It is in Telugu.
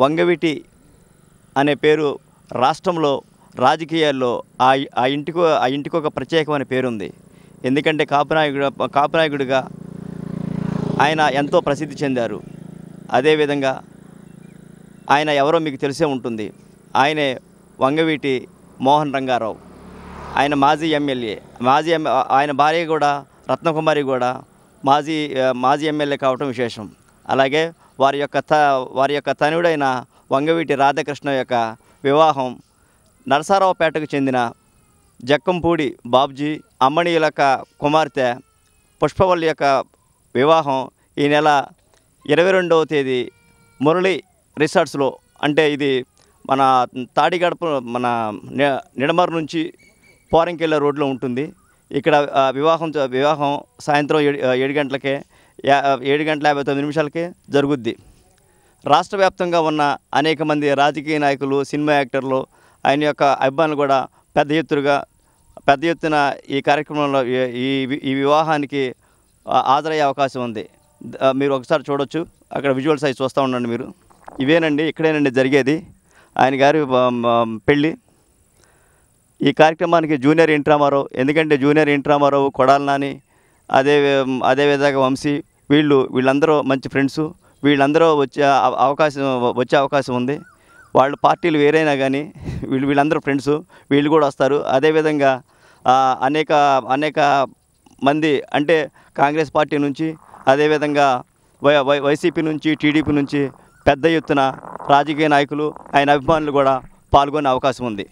వంగవిటి అనే పేరు రాష్ట్రంలో రాజకీయాల్లో ఆ ఆ ఇంటికి ఆ ఇంటికి ఒక ప్రత్యేకమైన పేరుంది ఎందుకంటే కాపునాయకుడు కాపునాయకుడిగా ఆయన ఎంతో ప్రసిద్ధి చెందారు అదేవిధంగా ఆయన ఎవరో మీకు తెలిసే ఉంటుంది ఆయనే వంగవీటి మోహన్ రంగారావు ఆయన మాజీ ఎమ్మెల్యే మాజీ ఆయన భార్య కూడా రత్నకుమారి కూడా మాజీ మాజీ ఎమ్మెల్యే కావటం విశేషం అలాగే వారి యొక్క త వారి యొక్క తనుడైన వంగవీటి రాధాకృష్ణ యొక్క వివాహం నరసారావుపేటకు చెందిన జక్కంపూడి బాబ్జీ యొక్క కుమార్తె పుష్పవల్లి యొక్క వివాహం ఈ నెల ఇరవై రెండవ తేదీ మురళి రిసార్ట్స్లో అంటే ఇది మన తాడిగడప మన నిడమర్ నుంచి పోరంకెళ్ళ రోడ్లో ఉంటుంది ఇక్కడ వివాహం వివాహం సాయంత్రం ఏడు గంటలకే యా ఏడు గంటల యాభై తొమ్మిది నిమిషాలకే జరుగుద్ది రాష్ట్ర వ్యాప్తంగా ఉన్న అనేక మంది రాజకీయ నాయకులు సినిమా యాక్టర్లు ఆయన యొక్క అభిమానులు కూడా పెద్ద ఎత్తుగా పెద్ద ఎత్తున ఈ కార్యక్రమంలో ఈ ఈ వివాహానికి హాజరయ్యే అవకాశం ఉంది మీరు ఒకసారి చూడొచ్చు అక్కడ విజువల్స్ అవి చూస్తూ ఉండండి మీరు ఇవేనండి ఇక్కడేనండి జరిగేది ఆయన గారి పెళ్ళి ఈ కార్యక్రమానికి జూనియర్ ఇంట్రామారావు ఎందుకంటే జూనియర్ ఇంట్రామారావు కొడాలనాని అదే అదేవిధంగా వంశీ వీళ్ళు వీళ్ళందరూ మంచి ఫ్రెండ్స్ వీళ్ళందరూ వచ్చే అవకాశం వచ్చే అవకాశం ఉంది వాళ్ళ పార్టీలు వేరైనా కానీ వీళ్ళు వీళ్ళందరూ ఫ్రెండ్స్ వీళ్ళు కూడా వస్తారు అదేవిధంగా అనేక అనేక మంది అంటే కాంగ్రెస్ పార్టీ నుంచి అదేవిధంగా వై వై వైసీపీ నుంచి టీడీపీ నుంచి పెద్ద ఎత్తున రాజకీయ నాయకులు ఆయన అభిమానులు కూడా పాల్గొనే అవకాశం ఉంది